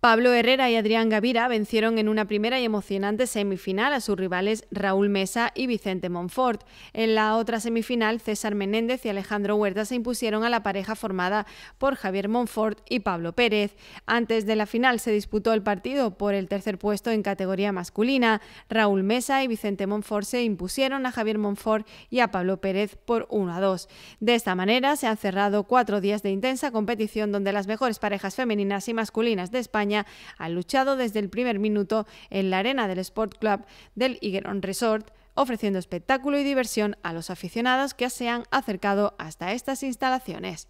Pablo Herrera y Adrián Gavira vencieron en una primera y emocionante semifinal a sus rivales Raúl Mesa y Vicente Monfort. En la otra semifinal, César Menéndez y Alejandro Huerta se impusieron a la pareja formada por Javier Monfort y Pablo Pérez. Antes de la final se disputó el partido por el tercer puesto en categoría masculina. Raúl Mesa y Vicente Monfort se impusieron a Javier Monfort y a Pablo Pérez por 1 a 2. De esta manera se han cerrado cuatro días de intensa competición donde las mejores parejas femeninas y masculinas de España ha luchado desde el primer minuto en la arena del Sport Club del Igueron Resort ofreciendo espectáculo y diversión a los aficionados que se han acercado hasta estas instalaciones.